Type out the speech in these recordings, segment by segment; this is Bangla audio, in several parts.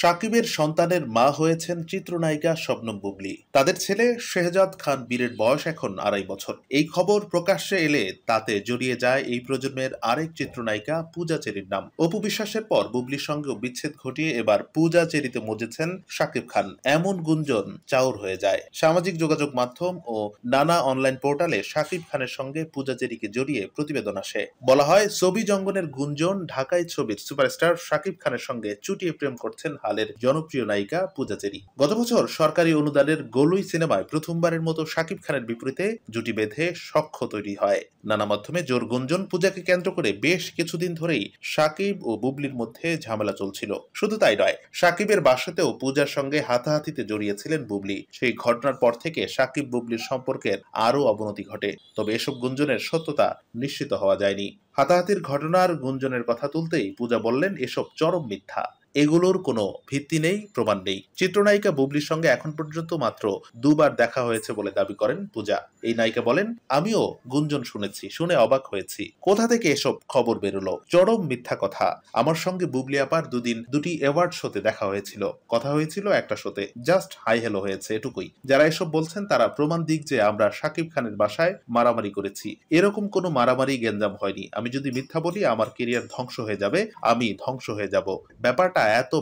সাকিবের সন্তানের মা হয়েছেন চিত্রনায়িকা শবনম বুবলি তাদের ছেলে শেহজাদ খান বীরের বয়স এখন আড়াই বছর এই খবর প্রকাশ্যে এলে তাতে জড়িয়ে যায় এই প্রজন্মের আরেক চিত্রনায়িকা পূজা চেরির নাম অপু বিশ্বাসের পর বুবলির সঙ্গে বিচ্ছেদ ঘটিয়ে এবার পূজা চেরিতে মজেছেন সাকিব খান এমন গুঞ্জন চাউর হয়ে যায় সামাজিক যোগাযোগ মাধ্যম ও নানা অনলাইন পোর্টালে সাকিব খানের সঙ্গে পূজা চেরিকে জড়িয়ে প্রতিবেদন আসে বলা হয় ছবি জঙ্গনের গুঞ্জন ঢাকায় ছবির সুপারস্টার সাকিব খানের সঙ্গে চুটিয়ে প্রেম করছেন হালের জনপ্রিয় নায়িকা পূজা চেরি গত বছর সরকারি অনুদানের গোলুই সিনেমায় প্রথমবারের মতো সাকিব খানের বিপরীতে জুটি বেঁধে সখ্য তৈরি হয় নানা মাধ্যমে জোর গুঞ্জন পূজাকে কেন্দ্র করে বেশ কিছুদিন ধরেই সাকিব ও বুবলির মধ্যে ঝামেলা চলছিল শুধু তাই নয় সাকিবের বাসাতেও পূজার সঙ্গে হাতাহাতিতে জড়িয়েছিলেন বুবলি সেই ঘটনার পর থেকে সাকিব বুবলির সম্পর্কের আরও অবনতি ঘটে তবে এসব গুঞ্জনের সত্যতা নিশ্চিত হওয়া যায়নি হাতাহাতির ঘটনার গুঞ্জনের কথা তুলতেই পূজা বললেন এসব চরম মিথ্যা এগুলোর কোনো ভিত্তি নেই প্রমাণ নেই চিত্রনায়িকা বুবলির সঙ্গে এখন পর্যন্ত মাত্র দুবার দেখা হয়েছে বলে দাবি করেন পূজা এই নায়িকা বলেন আমিও গুঞ্জন শুনেছি শুনে অবাক হয়েছি কোথা থেকে এসব খবর বেরোলো চরম মিথ্যা কথা আমার সঙ্গে বুবলি আপার দুদিন দুটি অ্যাওয়ার্ড শোতে দেখা হয়েছিল কথা হয়েছিল একটা শোতে জাস্ট হাই হেলো হয়েছে এটুকুই যারা এসব বলছেন তারা প্রমাণ দিক যে আমরা শাকিব খানের বাসায় মারামারি করেছি এরকম কোনো মারামারি গেঞ্জাম হয়নি আমি যদি মিথ্যা বলি আমার কেরিয়ার ধ্বংস হয়ে যাবে আমি ধ্বংস হয়ে যাব ব্যাপারটা এত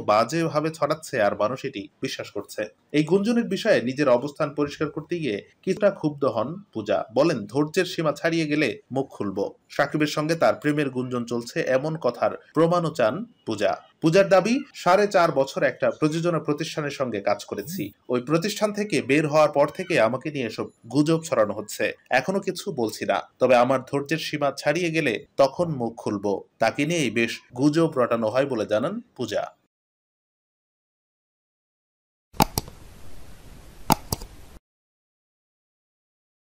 ভাবে ছড়াচ্ছে আর মানুষ এটি বিশ্বাস করছে এই গুঞ্জনের বিষয়ে নিজের অবস্থান পরিষ্কার করতে গিয়ে কিছুটা ক্ষুব্ধ হন পূজা বলেন ধৈর্যের সীমা ছাড়িয়ে গেলে মুখ খুলব সাকিবের সঙ্গে তার প্রেমের গুঞ্জন চলছে এমন কথার প্রমাণও চান পূজা পূজার দাবি সাড়ে চার বছর একটা প্রযোজনা প্রতিষ্ঠানের সঙ্গে কাজ করেছি ওই প্রতিষ্ঠান থেকে বের হওয়ার পর থেকে আমাকে নিয়ে এসব গুজব ছড়ানো হচ্ছে এখনো কিছু বলছি না তবে আমার ধৈর্যের সীমা ছাড়িয়ে গেলে তখন মুখ খুলবো তাকে নিয়েই বেশ গুজব রটানো হয় বলে জানান পূজা